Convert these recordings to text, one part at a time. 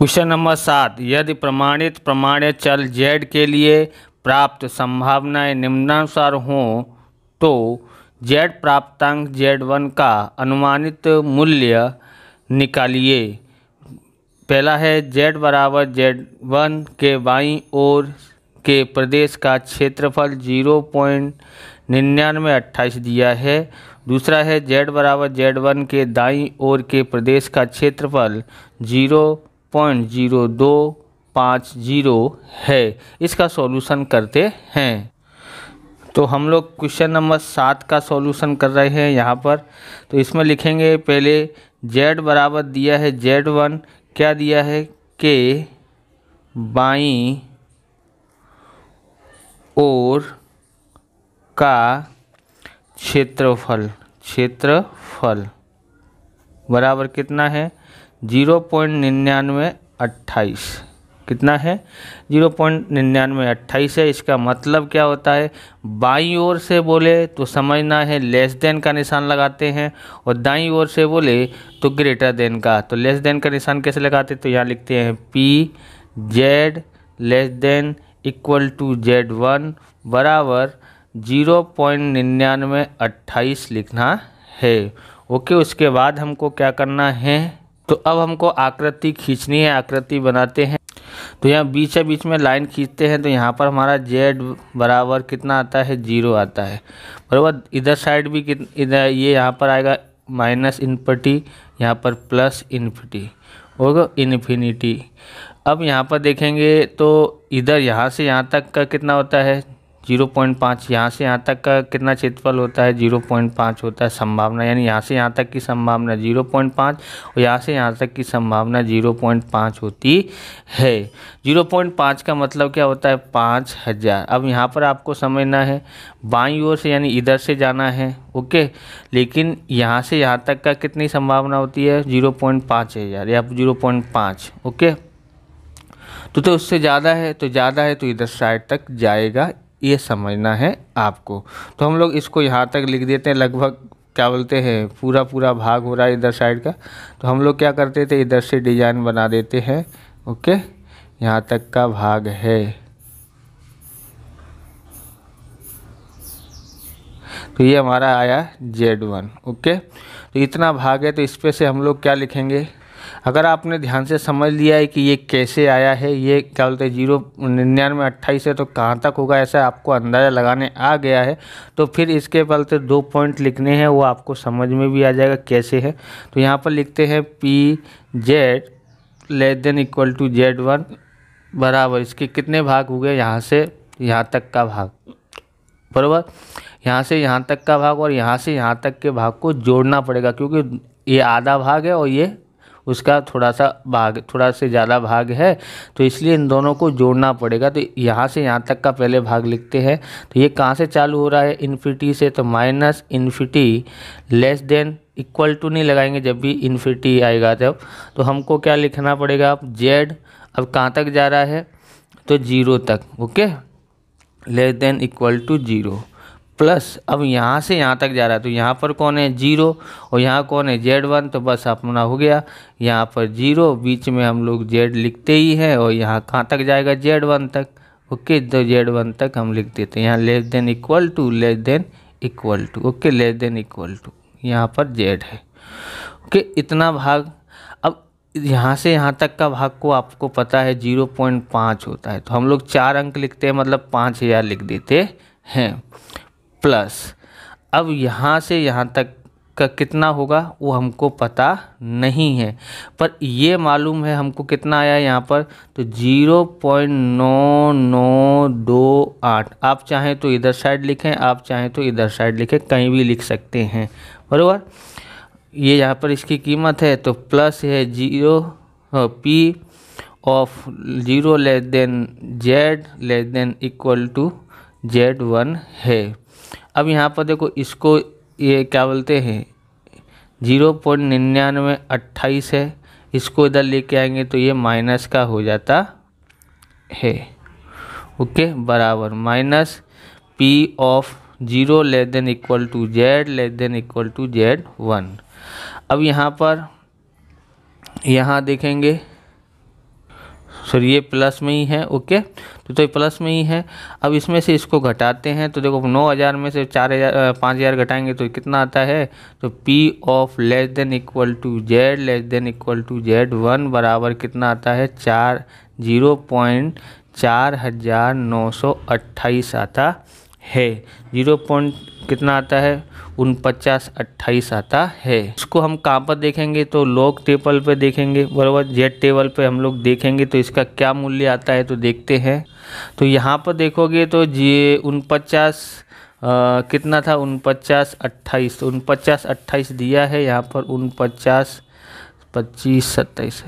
question number सात यदि प्रमाणित प्रमाण्य चल जेड के लिए प्राप्त संभावनाएं निम्नानुसार हों तो जेड प्राप्तांक जेड वन का अनुमानित मूल्य निकालिए पहला है जेड बराबर जेड वन के बाई ओर के प्रदेश का क्षेत्रफल जीरो पॉइंट निन्यानवे अट्ठाईस दिया है दूसरा है जेड बराबर जेड वन के दाई ओर के प्रदेश का क्षेत्रफल जीरो पॉइंट जीरो दो पाँच जीरो है इसका सॉल्यूशन करते हैं तो हम लोग क्वेश्चन नंबर सात का सॉल्यूशन कर रहे हैं यहाँ पर तो इसमें लिखेंगे पहले जेड बराबर दिया है जेड वन क्या दिया है के बाई और का क्षेत्रफल क्षेत्रफल बराबर कितना है जीरो पॉइंट निन्यानवे अट्ठाईस कितना है जीरो पॉइंट निन्यानवे अट्ठाईस है इसका मतलब क्या होता है बाई ओर से बोले तो समझना है लेस देन का निशान लगाते हैं और दाई ओर से बोले तो ग्रेटर देन का तो लेस देन का निशान कैसे लगाते तो यहाँ लिखते हैं P Z less than equal to Z one बराबर जीरो पॉइंट निन्यानवे अट्ठाईस लिखना है ओके उसके बाद हमको क्या करना है तो अब हमको आकृति खींचनी है आकृति बनाते हैं तो यहाँ बीच बीच में लाइन खींचते हैं तो यहाँ पर हमारा जेड बराबर कितना आता है जीरो आता है बराबर इधर साइड भी कित इधर ये यहाँ पर आएगा माइनस इनपटी यहाँ पर प्लस इनपटी और इन्फिनिटी अब यहाँ पर देखेंगे तो इधर यहाँ से यहाँ तक का कितना होता है जीरो पॉइंट पाँच यहाँ से यहाँ तक का कितना क्षेत्रफल होता है जीरो पॉइंट पाँच होता है संभावना यानी यहाँ से यहाँ तक की संभावना जीरो पॉइंट पाँच और यहाँ से यहाँ तक की संभावना जीरो पॉइंट पाँच होती है जीरो पॉइंट पाँच का मतलब क्या होता है पाँच हज़ार अब यहाँ पर आपको समझना है बाई ओर से यानी इधर से जाना है ओके लेकिन यहाँ से यहाँ तक का कितनी संभावना होती है जीरो पॉइंट पाँच हज़ार या जीरो पॉइंट पाँच ओके तो तो उससे ज़्यादा है तो ज़्यादा है तो इधर साइड तक जाएगा ये समझना है आपको तो हम लोग इसको यहाँ तक लिख देते हैं लगभग क्या बोलते हैं पूरा पूरा भाग हो रहा है इधर साइड का तो हम लोग क्या करते थे इधर से डिजाइन बना देते हैं ओके यहाँ तक का भाग है तो ये हमारा आया जेड वन ओके तो इतना भाग है तो इस पर से हम लोग क्या लिखेंगे अगर आपने ध्यान से समझ लिया है कि ये कैसे आया है ये क्या बोलते हैं जीरो निन्यानवे अट्ठाईस है तो कहाँ तक होगा ऐसा आपको अंदाज़ा लगाने आ गया है तो फिर इसके बोलते दो पॉइंट लिखने हैं वो आपको समझ में भी आ जाएगा कैसे है तो यहाँ पर लिखते हैं P Z less than equal to Z one बराबर इसके कितने भाग हो गए यहाँ से यहाँ तक का भाग बराबर यहाँ से यहाँ तक का भाग और यहाँ से यहाँ तक के भाग को जोड़ना पड़ेगा क्योंकि ये आधा भाग है और ये उसका थोड़ा सा भाग थोड़ा से ज़्यादा भाग है तो इसलिए इन दोनों को जोड़ना पड़ेगा तो यहाँ से यहाँ तक का पहले भाग लिखते हैं तो ये कहाँ से चालू हो रहा है इन्फिटी से तो minus infinity less than equal to नहीं लगाएंगे जब भी इन्फिटी आएगा तब तो हमको क्या लिखना पड़ेगा अब जेड अब कहाँ तक जा रहा है तो जीरो तक okay less than equal to zero plus अब यहाँ से यहाँ तक जा रहा है तो यहाँ पर कौन है जीरो और यहाँ कौन है जेड वन तो बस अपना हो गया यहाँ पर जीरो बीच में हम लोग जेड लिखते ही हैं और यहाँ कहाँ तक जाएगा जेड वन तक ओके तो जेड वन तक हम लिख देते हैं यहाँ less than equal to less than equal to okay less than equal to यहाँ पर जेड है ओके इतना भाग अब यहाँ से यहाँ तक का भाग को आपको पता है जीरो पॉइंट पाँच होता है तो हम लोग चार अंक लिखते हैं मतलब पाँच हज़ार लिख देते हैं प्लस अब यहाँ से यहाँ तक का कितना होगा वो हमको पता नहीं है पर ये मालूम है हमको कितना आया यहाँ पर तो जीरो पॉइंट नौ नौ दो आठ आप चाहें तो इधर साइड लिखें आप चाहें तो इधर साइड लिखें कहीं भी लिख सकते हैं बरबर ये यहाँ पर इसकी कीमत है तो प्लस है जीरो हाँ, P of zero less than Z less than equal to Z one है अब यहाँ पर देखो इसको ये क्या बोलते हैं जीरो पॉइंट निन्यानवे अट्ठाईस है इसको इधर लेके आएंगे तो ये माइनस का हो जाता है ओके बराबर minus P of zero less than equal to Z less than equal to Z one अब यहाँ पर यहाँ देखेंगे सर ये प्लस में ही है ओके तो ये प्लस में ही है अब इसमें से इसको घटाते हैं तो देखो नौ हज़ार में से चार हज़ार पाँच हज़ार घटाएंगे तो कितना आता है तो P of less than equal to Z less than equal to Z one बराबर कितना आता है चार जीरो पॉइंट चार हज़ार नौ सौ अट्ठाईस आता है जीरो पॉइंट कितना आता है उन पचास अट्ठाईस आता है इसको हम कहाँ पर देखेंगे तो लॉग टेबल पर देखेंगे बराबर जेड टेबल पे हम लोग देखेंगे तो इसका क्या मूल्य आता है तो देखते हैं तो यहाँ पर देखोगे तो जी उन पचास कितना था उन पचास अट्ठाईस तो उन पचास अट्ठाईस दिया है यहाँ पर उन पचास पच्चीस सत्ताईस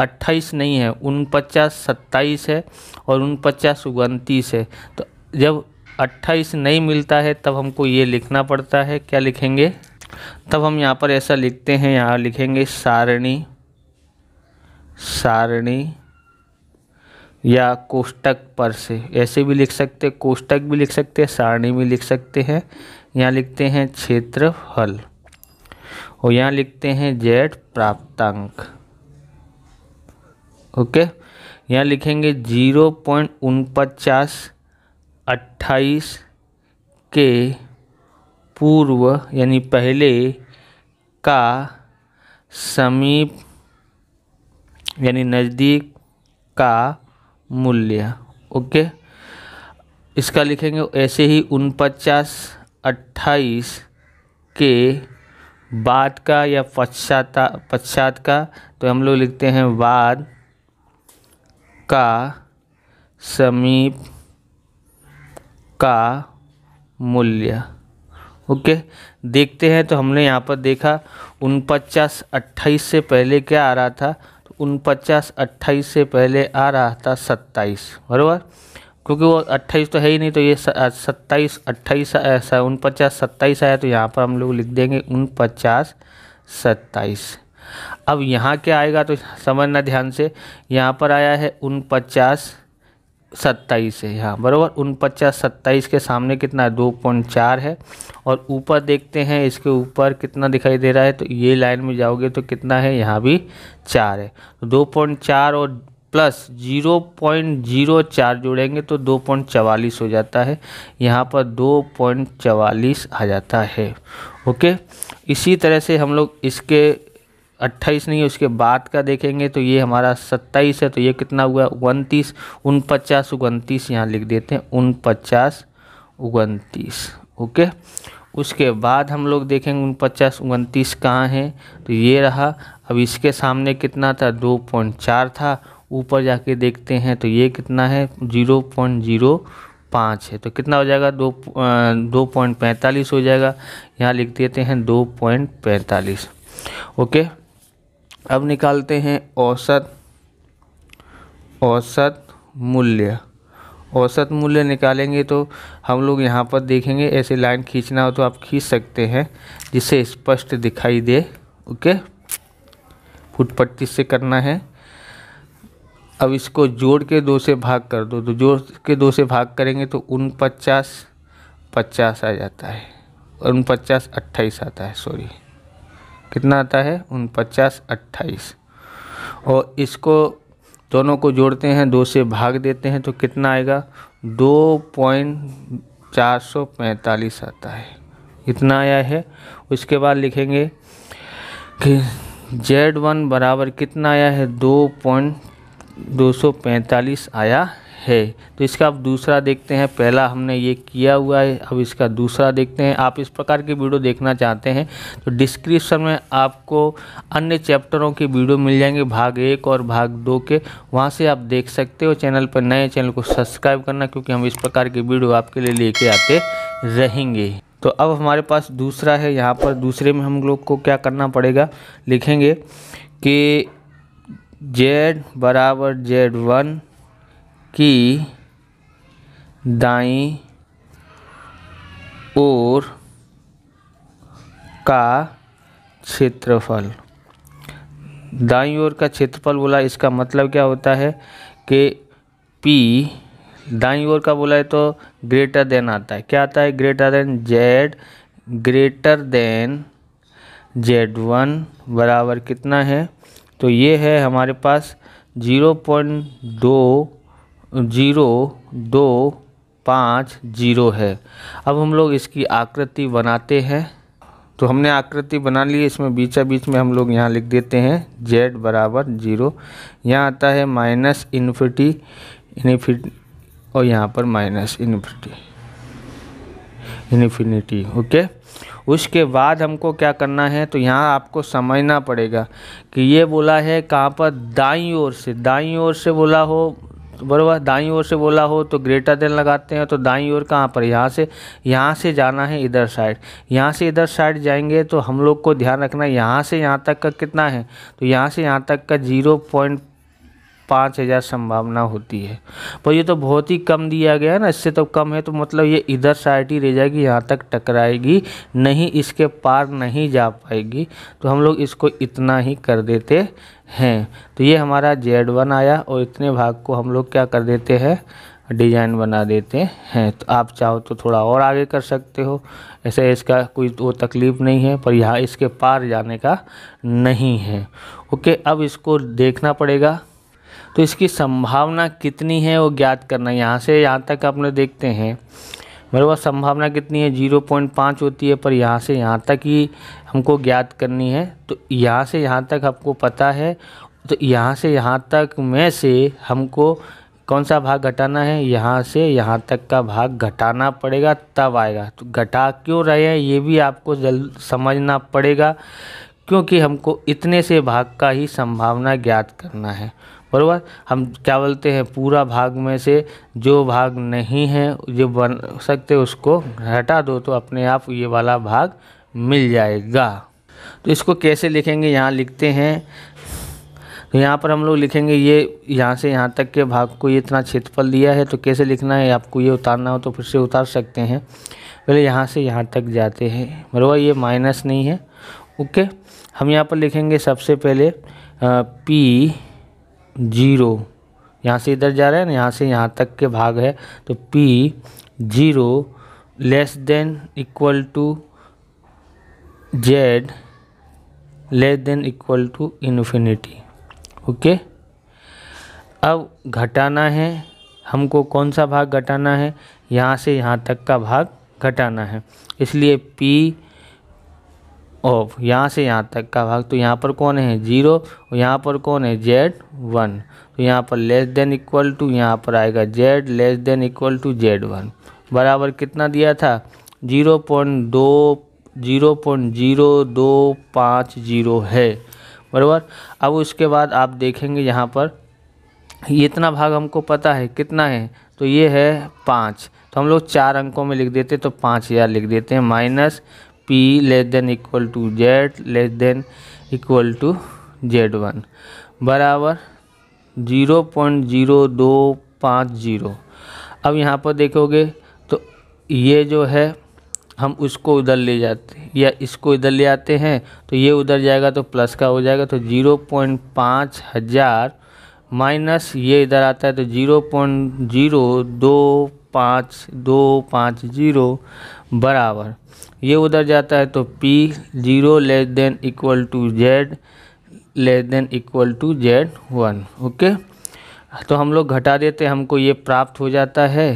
अट्ठाईस नहीं है उन पचास सत्ताईस है और उन पचास उनतीस है तो जब अट्ठाईस नहीं मिलता है तब हमको ये लिखना पड़ता है क्या लिखेंगे तब हम यहाँ पर ऐसा लिखते हैं यहाँ लिखेंगे सारणी सारणी या कोष्टक पर से ऐसे भी लिख सकते हैं कोष्टक भी लिख सकते हैं सारणी भी लिख सकते हैं यहाँ लिखते हैं क्षेत्रफल और यहाँ लिखते हैं जेड प्राप्तांक ओके यहाँ लिखेंगे जीरो पॉइंट उनपचास अट्ठाईस के पूर्व यानी पहले का समीप यानी नज़दीक का मूल्य ओके इसका लिखेंगे ऐसे ही उनपचास अट्ठाईस के बाद का या पश्चाता पश्चात का तो हम लोग लिखते हैं बाद का समीप का मूल्य ओके देखते हैं तो हमने यहाँ पर देखा उनपचास अट्ठाईस से पहले क्या आ रहा था उनपचास अट्ठाईस से पहले आ रहा था सत्ताईस बरबर क्योंकि वो अट्ठाईस तो है ही नहीं तो ये सत्ताईस अट्ठाईस ऐसा उनपचास सत्ताईस आया तो यहाँ पर हम लोग लिख देंगे उनपचास सत्ताईस अब यहाँ क्या आएगा तो समझना ध्यान से यहाँ पर आया है उनपचास सत्ताईस है यहाँ बराबर उन पचास सत्ताईस के सामने कितना है दो पॉइंट चार है और ऊपर देखते हैं इसके ऊपर कितना दिखाई दे रहा है तो ये लाइन में जाओगे तो कितना है यहाँ भी चार है तो दो पॉइंट चार और प्लस जीरो पॉइंट जीरो चार जोड़ेंगे तो दो पॉइंट चवालीस हो जाता है यहाँ पर दो पॉइंट चवालीस आ जाता है ओके इसी तरह से हम लोग इसके अट्ठाईस नहीं है उसके बाद का देखेंगे तो ये हमारा सत्ताईस है तो ये कितना हुआ उनतीस उन पचास उनतीस यहाँ लिख देते हैं उन पचास उनतीस ओके उसके बाद हम लोग देखेंगे उन पचास उनतीस कहाँ है तो ये रहा अब इसके सामने कितना था दो पॉइंट चार था ऊपर जाके देखते हैं तो ये कितना है जीरो पॉइंट जीरो पाँच है तो कितना हो जाएगा दो दो पॉइंट पैंतालीस हो जाएगा यहाँ लिख देते हैं दो पॉइंट पैंतालीस ओके अब निकालते हैं औसत औसत मूल्य औसत मूल्य निकालेंगे तो हम लोग यहाँ पर देखेंगे ऐसे लाइन खींचना हो तो आप खींच सकते हैं जिससे स्पष्ट दिखाई दे ओके फुटपट्टी से करना है अब इसको जोड़ के दो से भाग कर दो तो जोड़ के दो से भाग करेंगे तो उन पचास पचास आ जाता है और उन पचास अट्ठाईस आता है सॉरी कितना आता है उन पचास अट्ठाईस और इसको दोनों को जोड़ते हैं दो से भाग देते हैं तो कितना आएगा दो पॉइंट चार सौ पैंतालीस आता है इतना आया है उसके बाद लिखेंगे कि जेड वन बराबर कितना आया है दो पॉइंट दो सौ पैंतालीस आया है तो इसका आप दूसरा देखते हैं पहला हमने ये किया हुआ है अब इसका दूसरा देखते हैं आप इस प्रकार की वीडियो देखना चाहते हैं तो डिस्क्रिप्शन में आपको अन्य चैप्टरों की वीडियो मिल जाएंगे भाग एक और भाग दो के वहाँ से आप देख सकते हो चैनल पर नए चैनल को सब्सक्राइब करना क्योंकि हम इस प्रकार की वीडियो आपके लिए लेके आते रहेंगे तो अब हमारे पास दूसरा है यहाँ पर दूसरे में हम लोग को क्या करना पड़ेगा लिखेंगे कि जेड बराबर जेड वन की दाई ओर का क्षेत्रफल दाई ओर का क्षेत्रफल बोला इसका मतलब क्या होता है कि पी दाई ओर का बोला है तो ग्रेटर देन आता है क्या आता है greater than Z greater than Z one बराबर कितना है तो ये है हमारे पास ज़ीरो पॉइंट दो जीरो दो पाँच जीरो है अब हम लोग इसकी आकृति बनाते हैं तो हमने आकृति बना ली इसमें बीचा बीच में हम लोग यहाँ लिख देते हैं जेड बराबर जीरो यहाँ आता है माइनस इन्फिटी इनिफिट और यहाँ पर माइनस इन्फिटी इन्फिनिटी ओके उसके बाद हमको क्या करना है तो यहाँ आपको समझना पड़ेगा कि ये बोला है कहाँ पर दाई ओर से दाई ओर से बोला हो बरवा दाई ओर से बोला हो तो ग्रेटर देन लगाते हैं तो दाई ओर कहाँ पर यहाँ से यहाँ से जाना है इधर साइड यहाँ से इधर साइड जाएंगे तो हम लोग को ध्यान रखना है यहाँ से यहाँ तक का कितना है तो यहाँ से यहाँ तक का जीरो पॉइंट पाँच हज़ार संभावना होती है पर ये तो बहुत ही कम दिया गया है ना इससे तो कम है तो मतलब ये इधर साइड ही रह जाएगी यहाँ तक टकराएगी नहीं इसके पार नहीं जा पाएगी तो हम लोग इसको इतना ही कर देते हैं तो ये हमारा जेड वन आया और इतने भाग को हम लोग क्या कर देते हैं डिजाइन बना देते हैं तो आप चाहो तो थोड़ा और आगे कर सकते हो ऐसे इसका कोई वो तो तकलीफ़ नहीं है पर यहाँ इसके पार जाने का नहीं है ओके अब इसको देखना पड़ेगा तो इसकी संभावना कितनी है वो ज्ञात करना यहाँ से यहाँ तक आपने देखते हैं मेरे पास संभावना कितनी है जीरो पॉइंट पाँच होती है पर यहाँ से यहाँ तक ही हमको ज्ञात करनी है तो यहाँ से यहाँ तक आपको पता है तो यहाँ से यहाँ तक में से हमको कौन सा भाग घटाना है यहाँ से यहाँ तक का भाग घटाना पड़ेगा तब आएगा तो घटा क्यों रहे हैं ये भी आपको जल्द समझना पड़ेगा क्योंकि हमको इतने से भाग का ही संभावना ज्ञात करना है बरबर हम क्या बोलते हैं पूरा भाग में से जो भाग नहीं है जो बन सकते उसको हटा दो तो अपने आप ये वाला भाग मिल जाएगा तो इसको कैसे लिखेंगे यहाँ लिखते हैं तो यहाँ पर हम लोग लिखेंगे ये यहाँ से यहाँ तक के भाग को ये इतना क्षेत्रफल दिया है तो कैसे लिखना है आपको ये उतारना हो तो फिर से उतार सकते हैं पहले यहाँ से यहाँ तक जाते हैं बरवा ये माइनस नहीं है ओके हम यहाँ पर लिखेंगे सबसे पहले आ, पी जीरो यहाँ से इधर जा रहा है ना यहाँ से यहाँ तक के भाग है तो P zero less than equal to Z less than equal to infinity okay अब घटाना है हमको कौन सा भाग घटाना है यहाँ से यहाँ तक का भाग घटाना है इसलिए P ऑफ यहाँ से यहाँ तक का भाग तो यहाँ पर कौन है जीरो और यहाँ पर कौन है जेड वन तो यहाँ पर लेस देन इक्वल टू यहाँ पर आएगा Z less than equal to Z one बराबर कितना दिया था जीरो पॉइंट दो जीरो पॉइंट जीरो दो पाँच जीरो है बराबर अब उसके बाद आप देखेंगे यहाँ पर इतना भाग हमको पता है कितना है तो ये है पाँच तो हम लोग चार अंकों में लिख देते तो पाँच हज़ार लिख देते हैं minus P less than equal to Z less than equal to Z one बराबर जीरो पॉइंट जीरो दो पाँच जीरो अब यहाँ पर देखोगे तो ये जो है हम उसको उधर ले जाते हैं या इसको इधर ले आते हैं तो ये उधर जाएगा तो प्लस का हो जाएगा तो जीरो पॉइंट पाँच हज़ार माइनस ये इधर आता है तो जीरो पॉइंट जीरो दो पाँच दो पाँच जीरो बराबर ये उधर जाता है तो P zero less than equal to Z less than equal to Z one okay तो हम लोग घटा देते हमको ये प्राप्त हो जाता है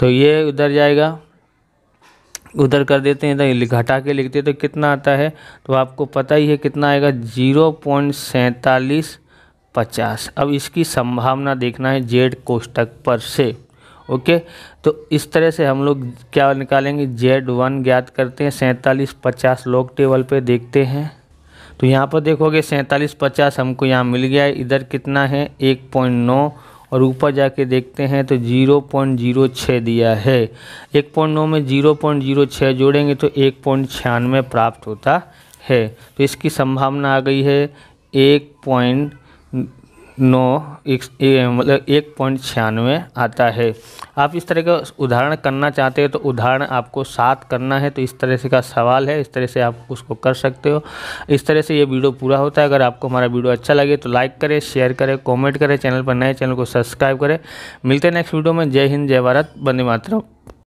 तो ये उधर जाएगा उधर कर देते हैं इधर तो घटा के लिखते हैं तो कितना आता है तो आपको पता ही है कितना आएगा जीरो पॉइंट सैंतालीस पचास अब इसकी संभावना देखना है जेड कोष्टक पर से ओके तो इस तरह से हम लोग क्या निकालेंगे जेड वन ज्ञात करते हैं सैंतालीस पचास लोग टेबल पे देखते हैं तो यहाँ पर देखोगे सैंतालीस पचास हमको यहाँ मिल गया है इधर कितना है एक पॉइंट नौ और ऊपर जाके देखते हैं तो जीरो पॉइंट जीरो छः दिया है एक पॉइंट नौ में जीरो पॉइंट जीरो छः जोड़ेंगे तो एक पॉइंट छियानवे प्राप्त होता है तो इसकी संभावना आ गई है एक पॉइंट नौ एक मतलब एक पॉइंट छियानवे आता है आप इस तरह का उदाहरण करना चाहते हो तो उदाहरण आपको सात करना है तो इस तरह से का सवाल है इस तरह से आप उसको कर सकते हो इस तरह से ये वीडियो पूरा होता है अगर आपको हमारा वीडियो अच्छा लगे तो लाइक करें शेयर करें कॉमेंट करें चैनल पर नए चैनल को सब्सक्राइब करें मिलते हैं नेक्स्ट वीडियो में जय हिंद जय भारत बंदे मातरम